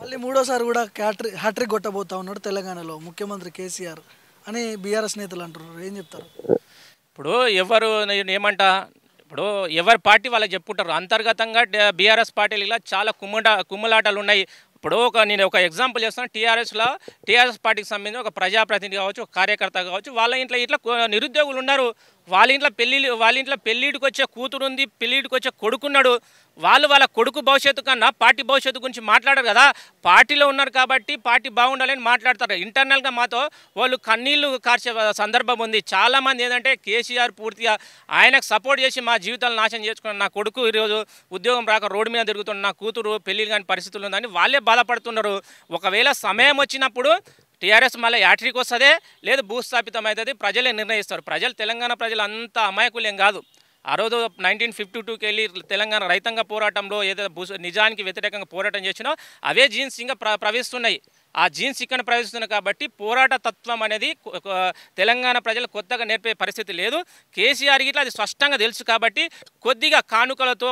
మళ్ళీ మూడోసారి కూడా క్యాట్రిక్ హ్యాట్రిక్ కొట్టబోతా ఉన్నాడు తెలంగాణలో ముఖ్యమంత్రి కేసీఆర్ అని బీఆర్ఎస్ నేతలు అంటున్నారు ఏం చెప్తారు ఇప్పుడు ఎవరు నేను ఏమంటా ఇప్పుడు ఎవరి పార్టీ వాళ్ళకి చెప్పుకుంటారు అంతర్గతంగా బీఆర్ఎస్ పార్టీలు ఇలా చాలా కుమ్ముట కుమ్ములాటలు ఉన్నాయి ఇప్పుడు ఒక నేను ఒక ఎగ్జాంపుల్ చేస్తాను టీఆర్ఎస్లో టీఆర్ఎస్ పార్టీకి సంబంధించిన ఒక ప్రజాప్రతినిధి కావచ్చు ఒక కార్యకర్త కావచ్చు వాళ్ళ ఇంట్లో ఇట్లా నిరుద్యోగులు ఉన్నారు వాళ్ళ ఇంట్లో పెళ్ళి వాళ్ళ ఇంట్లో పెళ్ళిడికి వచ్చే కూతురు ఉంది పెళ్ళిటికి వచ్చే కొడుకున్నాడు వాళ్ళు వాళ్ళ కొడుకు భవిష్యత్తు కన్నా పార్టీ భవిష్యత్తు గురించి మాట్లాడరు కదా పార్టీలో ఉన్నారు కాబట్టి పార్టీ బాగుండాలని మాట్లాడతారు ఇంటర్నల్గా మాతో వాళ్ళు కన్నీళ్లు కార్చే సందర్భం ఉంది చాలామంది ఏంటంటే కేసీఆర్ పూర్తిగా ఆయనకు సపోర్ట్ చేసి మా జీవితాలు నాశనం చేసుకున్నారు నా కొడుకు ఈరోజు ఉద్యోగం రాక రోడ్డు మీద తిరుగుతున్న నా కూతురు పెళ్ళి కాని పరిస్థితులు ఉందని వాళ్ళే బాధపడుతున్నారు ఒకవేళ సమయం వచ్చినప్పుడు టీఆర్ఎస్ మళ్ళీ యాట్రీకి వస్తుంది లేదు భూస్థాపితం అవుతుంది ప్రజలే నిర్ణయిస్తారు ప్రజలు తెలంగాణ ప్రజలు అంత అమాయకులేం కాదు ఆ రోజు నైన్టీన్ ఫిఫ్టీ టూకి వెళ్ళి తెలంగాణ రైతాంగ పోరాటంలో ఏదైతే నిజానికి వ్యతిరేకంగా పోరాటం చేసినో అవే జీన్స్ ఇంకా ప్ర ప్రవహిస్తున్నాయి ఆ జీన్స్ ఇక్కడ ప్రవేశిస్తున్నాయి కాబట్టి పోరాట తత్వం అనేది తెలంగాణ ప్రజలు కొత్తగా నేర్పే పరిస్థితి లేదు కేసీఆర్ గిట్లా అది స్పష్టంగా తెలుసు కాబట్టి కొద్దిగా కానుకలతో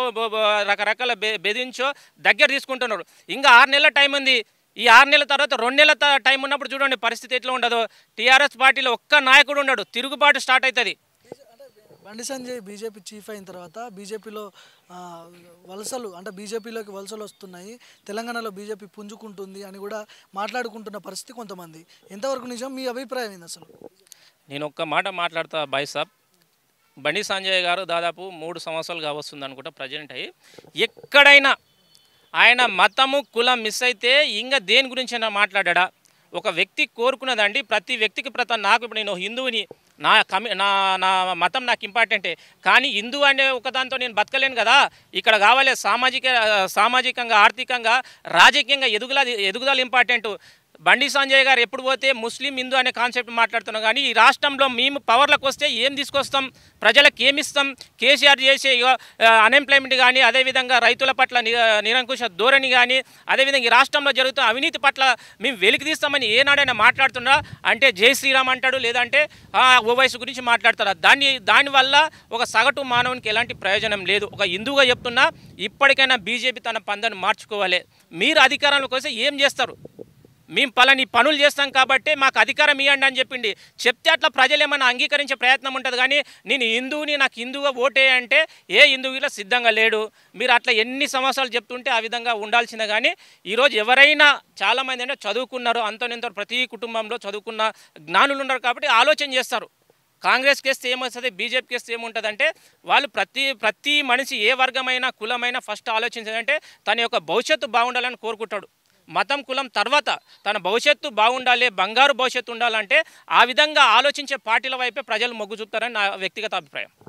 రకరకాల బెదించో దగ్గర తీసుకుంటున్నారు ఇంకా ఆరు నెలల టైం ఉంది ఈ ఆరు నెలల తర్వాత రెండు నెలల టైం ఉన్నప్పుడు చూడండి పరిస్థితి ఎట్లా ఉండదు టీఆర్ఎస్ పార్టీలో ఒక్క నాయకుడు ఉండడు తిరుగుబాటు స్టార్ట్ అవుతుంది బండి సంజయ్ బీజేపీ చీఫ్ అయిన తర్వాత బీజేపీలో వలసలు అంటే బీజేపీలోకి వలసలు వస్తున్నాయి తెలంగాణలో బీజేపీ పుంజుకుంటుంది అని కూడా మాట్లాడుకుంటున్న పరిస్థితి కొంతమంది ఎంతవరకు నిజం మీ అభిప్రాయం ఏంది అసలు నేను ఒక్క మాట మాట్లాడతా బాయ్ సాబ్ బండి సంజయ్ గారు దాదాపు మూడు సంవత్సరాలు కావస్తుంది అనుకుంటా ప్రజెంట్ అయ్యి ఎక్కడైనా ఆయన మతము కులం మిస్ అయితే ఇంకా దేని గురించి అయినా మాట్లాడా ఒక వ్యక్తి కోరుకున్నదండి ప్రతి వ్యక్తికి ప్రతి నాకు ఇప్పుడు నేను హిందువుని నా కమి నా నా మతం నాకు ఇంపార్టెంటే కానీ హిందూ అనే ఒకదాంతో నేను బతకలేను కదా ఇక్కడ కావాలి సామాజిక సామాజికంగా ఆర్థికంగా రాజకీయంగా ఎదుగుల ఎదుగుదల ఇంపార్టెంట్ బండి సంజయ్ గారు ఎప్పుడు పోతే ముస్లిం హిందూ అనే కాన్సెప్ట్ మాట్లాడుతున్నాం కానీ ఈ రాష్ట్రంలో మేము పవర్లకు వస్తే ఏం తీసుకొస్తాం ప్రజలకు ఏమిస్తాం కేసీఆర్ చేసే అన్ఎంప్లాయ్మెంట్ కానీ అదేవిధంగా రైతుల పట్ల నిరంకుశ ధోరణి కానీ అదేవిధంగా ఈ రాష్ట్రంలో జరుగుతున్న అవినీతి పట్ల మేము వెలికి తీస్తామని ఏనాడైనా మాట్లాడుతున్నా అంటే జై శ్రీరామ్ అంటాడు లేదంటే ఓ వయసు గురించి మాట్లాడతారా దాన్ని దానివల్ల ఒక సగటు మానవునికి ఎలాంటి ప్రయోజనం లేదు ఒక హిందువుగా చెప్తున్నా ఇప్పటికైనా బీజేపీ తన పందను మార్చుకోవాలి మీరు అధికారంలోకి వస్తే ఏం చేస్తారు మేము పలాని పనులు చేస్తాం కాబట్టి మాకు అధికారం ఇవ్వండి అని చెప్పిండి చెప్తే అట్లా ప్రజలు ఏమైనా అంగీకరించే ప్రయత్నం ఉంటుంది కానీ నేను హిందువుని నాకు హిందువుగా ఓటే అంటే ఏ హిందువులో సిద్ధంగా లేడు మీరు అట్లా ఎన్ని సంవత్సరాలు చెప్తుంటే ఆ విధంగా ఉండాల్సిందే కానీ ఈరోజు ఎవరైనా చాలామంది అంటే చదువుకున్నారు అంతనింత ప్రతి కుటుంబంలో చదువుకున్న జ్ఞానులు ఉన్నారు కాబట్టి ఆలోచన చేస్తారు కాంగ్రెస్కి వేస్తే ఏమొస్తుంది బీజేపీకి వేస్తే అంటే వాళ్ళు ప్రతి ప్రతి మనిషి ఏ వర్గమైనా కులమైనా ఫస్ట్ ఆలోచించదంటే తన యొక్క భవిష్యత్తు బాగుండాలని కోరుకుంటాడు మతం కులం తర్వాత తన భవిష్యత్తు బాగుండాలి బంగారు భవిష్యత్తు ఉండాలంటే ఆ విధంగా ఆలోచించే పార్టీల వైపే ప్రజలు మొగ్గు చూపుతారని నా వ్యక్తిగత అభిప్రాయం